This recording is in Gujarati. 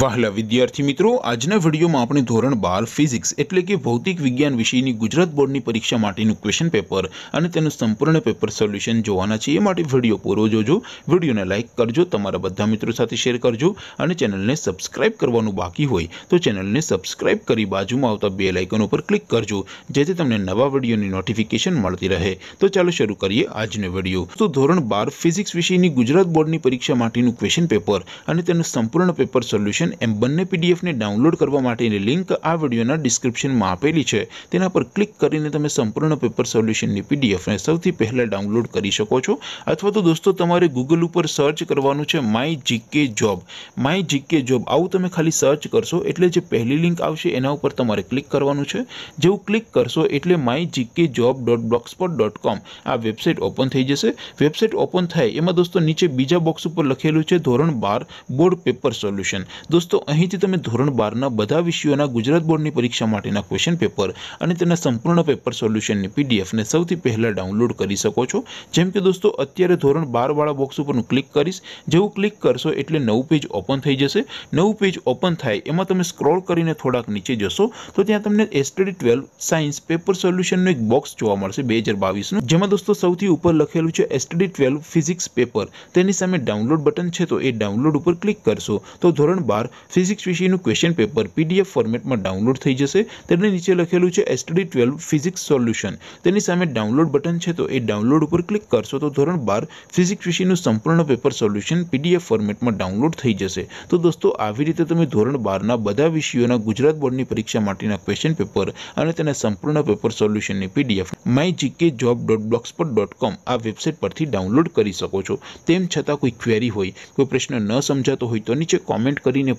વાહલા વિદ્યાર્થી મિત્રો આજને વિડિયોમાં આપણે ધોરણ 12 ફિઝિક્સ એટલે કે ભૌતિક વિજ્ઞાન વિષયની ગુજરાત બોર્ડની પરીક્ષા માટેનું ક્વેશ્ચન પેપર અને તેનું સંપૂર્ણ પેપર સોલ્યુશન જોવાના છે માટે વિડિયો પૂરો જોજો વિડિયોને લાઈક કરજો તમારા બધા મિત્રો સાથે શેર કરજો અને ચેનલને સબ્સ્ક્રાઇબ કરવાનું બાકી હોય તો ચેનલને સબ્સ્ક્રાઇબ કરી બાજુમાં આવતા બેલ આઇકન ઉપર ક્લિક કરજો જેથી તમને નવા વિડિયોની નોટિફિકેશન મળતી રહે તો ચાલો શરૂ કરીએ આજનો વિડિયો તો ધોરણ 12 ફિઝિક્સ વિષયની ગુજરાત બોર્ડની પરીક્ષા માટેનું ક્વેશ્ચન પેપર અને તેનું સંપૂર્ણ પેપર સોલ્યુશન એમ બનને પીડીએફ ને ડાઉનલોડ કરવા માટેની લિંક આ વિડિયોના ડિસ્ક્રિપ્શનમાં આપેલી છે તેના પર ક્લિક કરીને તમે સંપૂર્ણ પેપર સોલ્યુશન ની પીડીએફ ને સૌથી પહેલા ડાઉનલોડ કરી શકો છો અથવા તો દોસ્તો તમારે Google ઉપર સર્ચ કરવાનું છે my GK job my GK job આવો તમે ખાલી સર્ચ કરશો એટલે જે પહેલી લિંક આવશે એના ઉપર તમારે ક્લિક કરવાનું છે જેઉ ક્લિક કરશો એટલે mygkjob.blogspot.com આ વેબસાઈટ ઓપન થઈ જશે વેબસાઈટ ઓપન થાય એમાં દોસ્તો નીચે બીજા બોક્સ ઉપર લખેલું છે ધોરણ 12 બોર્ડ પેપર સોલ્યુશન દોસ્તો અહીંથી તમે ધોરણ બારના બધા વિષયોના ગુજરાત બોર્ડની પરીક્ષા માટેના ક્વેશ્ચન પેપર અને તેના સંપૂર્ણ પેપર સોલ્યુશનની પીડીએફને સૌથી પહેલાં ડાઉનલોડ કરી શકો છો જેમ કે દોસ્તો અત્યારે ધોરણ બારવાળા બોક્સ ઉપર હું ક્લિક કરીશ જેવું ક્લિક કરશો એટલે નવું પેજ ઓપન થઈ જશે નવું પેજ ઓપન થાય એમાં તમે સ્ક્રોલ કરીને થોડાક નીચે જશો તો ત્યાં તમને એસટડી ટ્વેલ્વ સાયન્સ પેપર સોલ્યુશનનું એક બોક્સ જોવા મળશે બે હજાર બાવીસનું જેમાં દોસ્તો સૌથી ઉપર લખેલું છે એસટડી ટ્વેલ્વ ફિઝિક્સ પેપર તેની સામે ડાઉનલોડ બટન છે તો એ ડાઉનલોડ ઉપર ક્લિક કરશો તો ધોરણ બાર ફિઝિક્સ વિષયનું ક્વેશ્ચન પેપર પીડીએફ ફોર્મેટમાં ડાઉનલોડ થઈ જશે તેને નીચે લખેલું છે એસટડી ટ્વેલ્વ ફિઝિક્સ સોલ્યુશન તેની સામે ડાઉનલોડ બટન છે તો એ ડાઉનલોડ ઉપર ક્લિક કરશો તો ધોરણ બાર ફિઝિક્સ વિષયનું સંપૂર્ણ પેપર સોલ્યુશન પીડીએફ ફોર્મેટમાં ડાઉનલોડ થઈ જશે તો દોસ્તો આવી રીતે તમે ધોરણ બારના બધા વિષયોના ગુજરાત બોર્ડની પરીક્ષા માટેના ક્વેશ્ચન પેપર અને તેના સંપૂર્ણ પેપર સોલ્યુશનની PDF my GK job dot blogspot dot com આ વેબસાઇટ પરથી ડાઉનલોડ કરી શકો છો તેમ છતાં કોઈ ક્વેરી હોય કોઈ પ્રશ્ન ન સમજાતો હોય તો નીચે કોમેન્ટ કરીને